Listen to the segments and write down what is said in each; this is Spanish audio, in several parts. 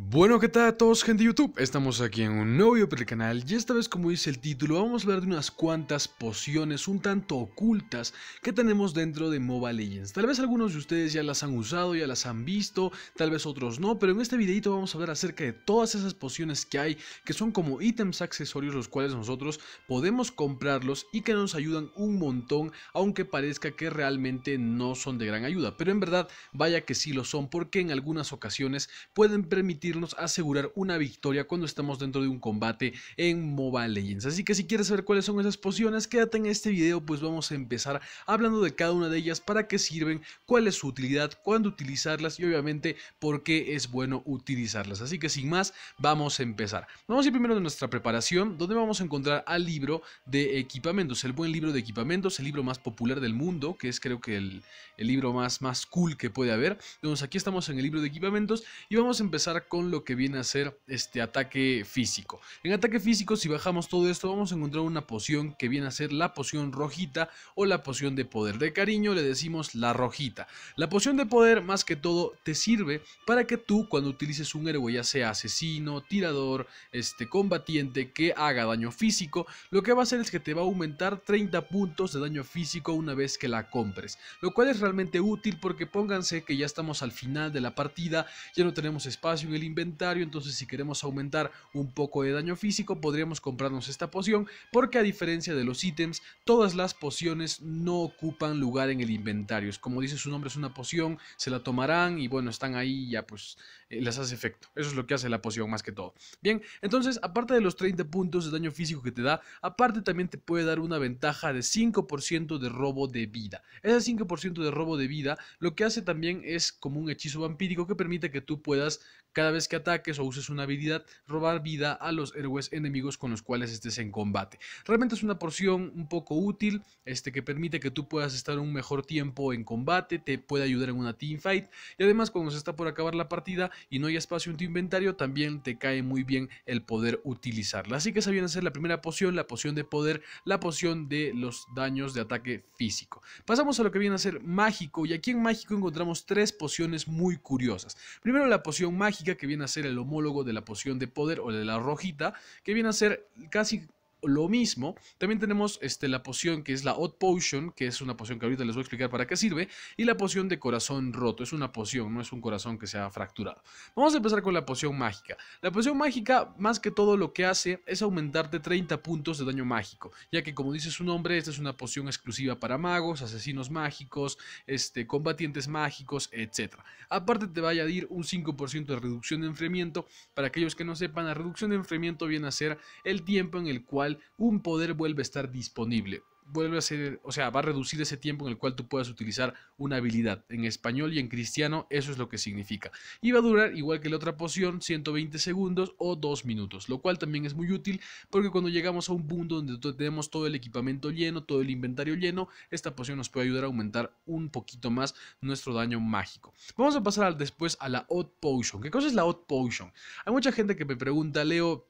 Bueno, ¿qué tal a todos gente de YouTube? Estamos aquí en un nuevo video para el canal y esta vez como dice el título vamos a hablar de unas cuantas pociones un tanto ocultas que tenemos dentro de Mobile Legends. Tal vez algunos de ustedes ya las han usado, ya las han visto, tal vez otros no, pero en este videito vamos a hablar acerca de todas esas pociones que hay que son como ítems accesorios los cuales nosotros podemos comprarlos y que nos ayudan un montón aunque parezca que realmente no son de gran ayuda, pero en verdad vaya que sí lo son porque en algunas ocasiones pueden permitir nos asegurar una victoria cuando estamos dentro de un combate en Mobile Legends. Así que si quieres saber cuáles son esas pociones, quédate en este video, pues vamos a empezar hablando de cada una de ellas, para qué sirven, cuál es su utilidad, cuándo utilizarlas y obviamente por qué es bueno utilizarlas. Así que sin más, vamos a empezar. Vamos a ir primero de nuestra preparación, donde vamos a encontrar al libro de equipamientos, el buen libro de equipamientos, el libro más popular del mundo, que es creo que el, libro más, más cool que puede haber. Entonces aquí estamos en el libro de equipamientos y vamos a empezar con lo que viene a ser este ataque físico. En ataque físico, si bajamos todo esto, vamos a encontrar una poción que viene a ser la poción rojita o la poción de poder. De cariño le decimos la rojita. La poción de poder, más que todo, te sirve para que tú, cuando utilices un héroe, ya sea asesino, tirador, este combatiente que haga daño físico, lo que va a hacer es que te va a aumentar 30 puntos de daño físico una vez que la compres. Lo cual es realmente útil porque pónganse que ya estamos al final de la partida, ya no tenemos espacio el inventario, entonces si queremos aumentar un poco de daño físico podríamos comprarnos esta poción, porque a diferencia de los ítems, todas las pociones no ocupan lugar en el inventario. es Como dice su nombre, es una poción, se la tomarán y bueno, están ahí ya pues eh, las hace efecto. Eso es lo que hace la poción más que todo. Bien, entonces aparte de los 30 puntos de daño físico que te da, aparte también te puede dar una ventaja de 5% de robo de vida. Ese 5% de robo de vida lo que hace también es como un hechizo vampírico que permite que tú puedas cada vez que ataques o uses una habilidad, robar vida a los héroes enemigos con los cuales estés en combate. Realmente es una porción un poco útil, este, que permite que tú puedas estar un mejor tiempo en combate, te puede ayudar en una teamfight y además cuando se está por acabar la partida y no hay espacio en tu inventario, también te cae muy bien el poder utilizarla. Así que esa viene a ser la primera poción, la poción de poder, la poción de los daños de ataque físico. Pasamos a lo que viene a ser mágico y aquí en mágico encontramos tres pociones muy curiosas. Primero la poción mágica que viene a ser el homólogo de la poción de poder o de la rojita, que viene a ser casi lo mismo. También tenemos este, la poción que es la Odd Potion, que es una poción que ahorita les voy a explicar para qué sirve, y la poción de corazón roto. Es una poción, no es un corazón que se ha fracturado. Vamos a empezar con la poción mágica. La poción mágica, más que todo lo que hace es aumentarte 30 puntos de daño mágico, ya que como dice su nombre, esta es una poción exclusiva para magos, asesinos mágicos, este, combatientes mágicos, etc. Aparte te va a añadir un 5% de reducción de enfriamiento. Para aquellos que no sepan, la reducción de enfriamiento viene a ser el tiempo en el cual un poder vuelve a estar disponible. Vuelve a ser, o sea, va a reducir ese tiempo en el cual tú puedas utilizar una habilidad. En español y en cristiano, eso es lo que significa. Y va a durar, igual que la otra poción, 120 segundos o 2 minutos, lo cual también es muy útil porque cuando llegamos a un punto donde tenemos todo el equipamiento lleno, todo el inventario lleno, esta poción nos puede ayudar a aumentar un poquito más nuestro daño mágico. Vamos a pasar después a la hot Potion. ¿Qué cosa es la hot Potion? Hay mucha gente que me pregunta, Leo,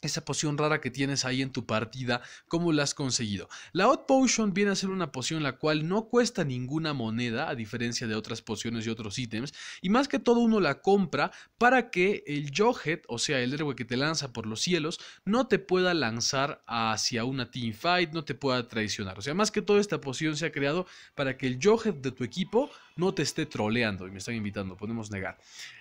esa poción rara que tienes ahí en tu partida, cómo la has conseguido. La hot Potion viene a ser una poción la cual no cuesta ninguna moneda, a diferencia de otras pociones y otros ítems, y más que todo uno la compra para que el Johet, o sea, el héroe que te lanza por los cielos, no te pueda lanzar hacia una teamfight, no te pueda traicionar. O sea, más que todo esta poción se ha creado para que el Johet de tu equipo no te esté troleando, y me están invitando, podemos negar.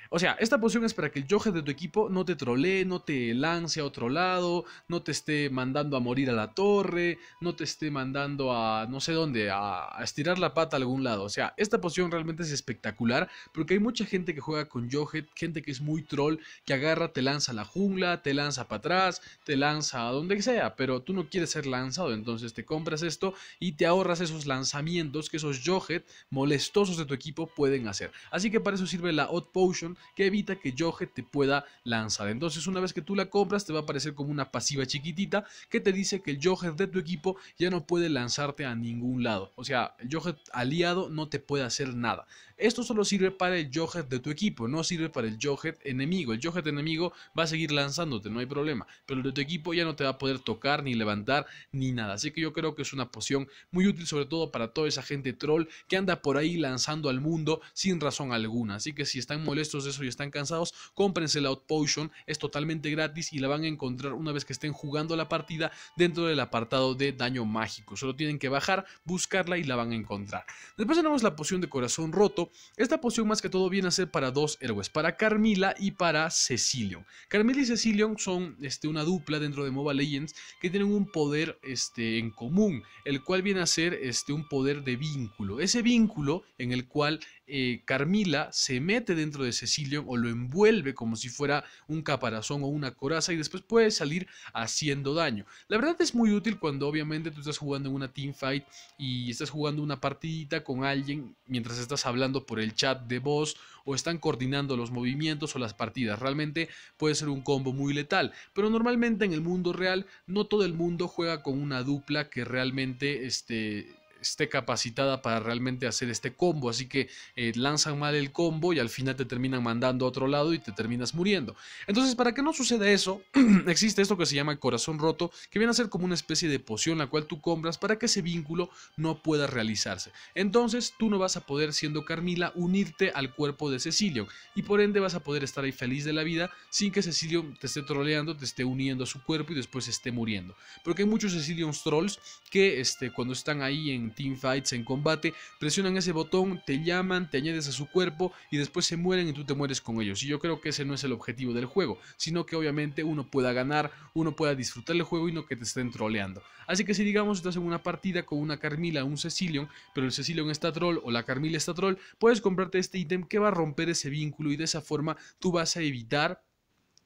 O sea, esta poción es para que el yohet de tu equipo no te trolee, no te lance a otro lado, no te esté mandando a morir a la torre, no te esté mandando a no sé dónde, a, estirar la pata a algún lado. O sea, esta poción realmente es espectacular porque hay mucha gente que juega con yohet, gente que es muy troll, que agarra, te lanza a la jungla, te lanza para atrás, te lanza a donde sea, pero tú no quieres ser lanzado, entonces te compras esto y te ahorras esos lanzamientos que esos yohet molestosos de tu equipo pueden hacer. Así que para eso sirve la Odd Potion que evita que Joge te pueda lanzar. Entonces una vez que tú la compras te va a aparecer como una pasiva chiquitita que te dice que el Joger de tu equipo ya no puede lanzarte a ningún lado. O sea, el Johet aliado no te puede hacer nada. Esto solo sirve para el Johet de tu equipo, no sirve para el Johet enemigo. El Johet enemigo va a seguir lanzándote, no hay problema. Pero el de tu equipo ya no te va a poder tocar, ni levantar, ni nada. Así que yo creo que es una poción muy útil, sobre todo para toda esa gente troll que anda por ahí lanzando al mundo sin razón alguna. Así que si están molestos de eso y están cansados, cómprense la Out Potion. Es totalmente gratis y la van a encontrar una vez que estén jugando la partida dentro del apartado de daño mágico. Solo tienen que bajar, buscarla y la van a encontrar. Después tenemos la poción de corazón roto esta poción más que todo viene a ser para dos héroes, para Carmila y para Cecilion. Carmila y Cecilion son este, una dupla dentro de Mobile Legends que tienen un poder este, en común, el cual viene a ser este, un poder de vínculo. Ese vínculo en el cual eh, Carmila se mete dentro de Cecilion o lo envuelve como si fuera un caparazón o una coraza y después puede salir haciendo daño. La verdad es muy útil cuando obviamente tú estás jugando en una teamfight y estás jugando una partidita con alguien mientras estás hablando por el chat de voz o están coordinando los movimientos o las partidas. Realmente puede ser un combo muy letal. Pero normalmente en el mundo real no todo el mundo juega con una dupla que realmente este, esté capacitada para realmente hacer este combo. Así que eh, lanzan mal el combo y al final te terminan mandando a otro lado y te terminas muriendo. Entonces, para que no suceda eso, existe esto que se llama corazón roto, que viene a ser como una especie de poción la cual tú compras para que ese vínculo no pueda realizarse. Entonces, tú no vas a poder, siendo Carmila, unirte al cuerpo de Cecilio y por ende vas a poder estar ahí feliz de la vida sin que Cecilio te esté troleando, te esté uniendo a su cuerpo y después esté muriendo. Porque hay muchos Cecilion trolls que este, cuando están ahí en en teamfights, en combate, presionan ese botón, te llaman, te añades a su cuerpo y después se mueren y tú te mueres con ellos. Y yo creo que ese no es el objetivo del juego, sino que obviamente uno pueda ganar, uno pueda disfrutar el juego y no que te estén troleando. Así que si digamos estás en una partida con una Carmila, un Cecilion, pero el Cecilion está troll o la Carmila está troll, puedes comprarte este ítem que va a romper ese vínculo y de esa forma tú vas a evitar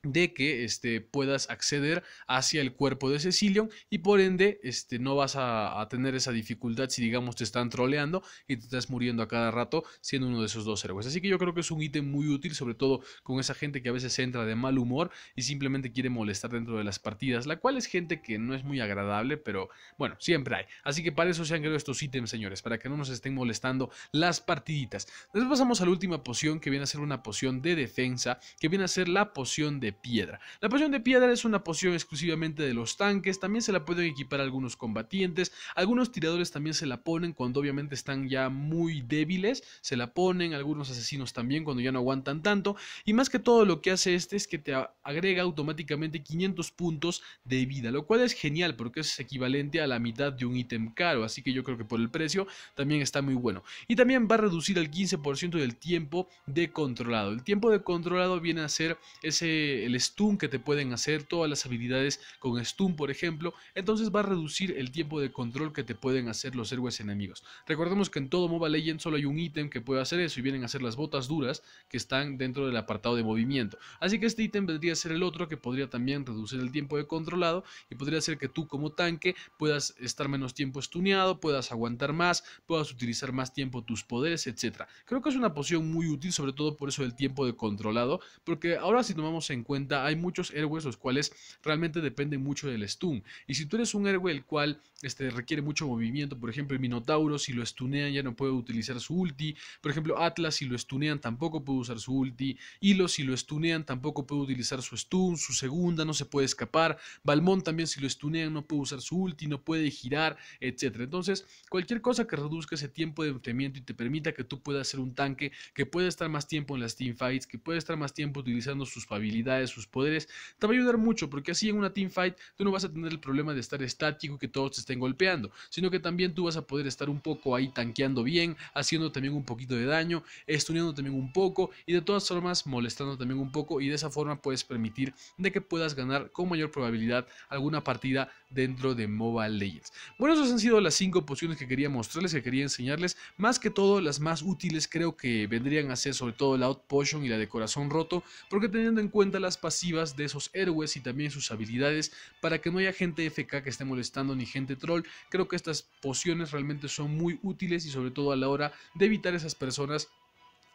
de que este, puedas acceder hacia el cuerpo de Cecilion y por ende este, no vas a, a, tener esa dificultad si digamos te están troleando y te estás muriendo a cada rato siendo uno de esos dos héroes. Así que yo creo que es un ítem muy útil, sobre todo con esa gente que a veces entra de mal humor y simplemente quiere molestar dentro de las partidas, la cual es gente que no es muy agradable, pero bueno, siempre hay. Así que para eso se han creado estos ítems, señores, para que no nos estén molestando las partiditas. Después pasamos a la última poción que viene a ser una poción de defensa, que viene a ser la poción de piedra. La poción de piedra es una poción exclusivamente de los tanques, también se la pueden equipar algunos combatientes, algunos tiradores también se la ponen cuando obviamente están ya muy débiles, se la ponen algunos asesinos también cuando ya no aguantan tanto, y más que todo lo que hace este es que te agrega automáticamente 500 puntos de vida, lo cual es genial porque es equivalente a la mitad de un ítem caro, así que yo creo que por el precio también está muy bueno. Y también va a reducir al 15% del tiempo de controlado. El tiempo de controlado viene a ser ese eh, el stun que te pueden hacer, todas las habilidades con stun, por ejemplo, entonces va a reducir el tiempo de control que te pueden hacer los héroes enemigos. Recordemos que en todo Mobile LEGEND solo hay un ítem que puede hacer eso y vienen a ser las botas duras que están dentro del apartado de movimiento. Así que este ítem vendría a ser el otro que podría también reducir el tiempo de controlado y podría hacer que tú como tanque puedas estar menos tiempo stuneado, puedas aguantar más, puedas utilizar más tiempo tus poderes, etcétera, Creo que es una poción muy útil, sobre todo por eso del tiempo de controlado, porque ahora si tomamos en cuenta hay muchos héroes los cuales realmente dependen mucho del stun. Y si tú eres un héroe el cual este, requiere mucho movimiento, por ejemplo, el Minotauro, si lo stunean ya no puede utilizar su ulti. Por ejemplo, Atlas, si lo stunean tampoco puede usar su ulti. Hilo, si lo stunean tampoco puede utilizar su stun, su segunda, no se puede escapar. Balmón también, si lo stunean, no puede usar su ulti, no puede girar, etc. Entonces, cualquier cosa que reduzca ese tiempo de enfriamiento y te permita que tú puedas ser un tanque que puede estar más tiempo en las teamfights, que puede estar más tiempo utilizando sus habilidades de sus poderes, te va a ayudar mucho porque así en una team fight tú no vas a tener el problema de estar estático que todos te estén golpeando, sino que también tú vas a poder estar un poco ahí tanqueando bien, haciendo también un poquito de daño, estuneando también un poco y de todas formas molestando también un poco y de esa forma puedes permitir de que puedas ganar con mayor probabilidad alguna partida dentro de Mobile Legends. Bueno, esas han sido las 5 pociones que quería mostrarles, que quería enseñarles. Más que todo, las más útiles creo que vendrían a ser sobre todo la Out Potion y la de Corazón Roto, porque teniendo en cuenta las pasivas de esos héroes y también sus habilidades, para que no haya gente FK que esté molestando ni gente troll, creo que estas pociones realmente son muy útiles y sobre todo a la hora de evitar esas personas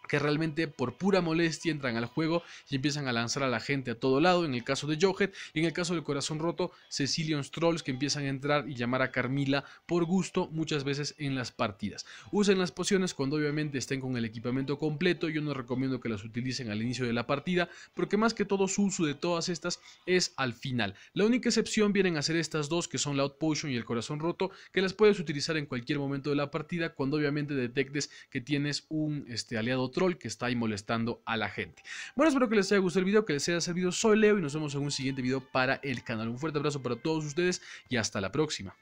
que realmente por pura molestia entran al juego y empiezan a lanzar a la gente a todo lado, en el caso de Johet y en el caso del corazón roto, Cecilion's Trolls que empiezan a entrar y llamar a Carmila por gusto muchas veces en las partidas. Usen las pociones cuando obviamente estén con el equipamiento completo, yo no recomiendo que las utilicen al inicio de la partida, porque más que todo su uso de todas estas es al final. La única excepción vienen a ser estas dos que son la Out Potion y el corazón roto, que las puedes utilizar en cualquier momento de la partida cuando obviamente detectes que tienes un este, aliado que está ahí molestando a la gente. Bueno, espero que les haya gustado el video, que les haya servido. Soy Leo y nos vemos en un siguiente video para el canal. Un fuerte abrazo para todos ustedes y hasta la próxima.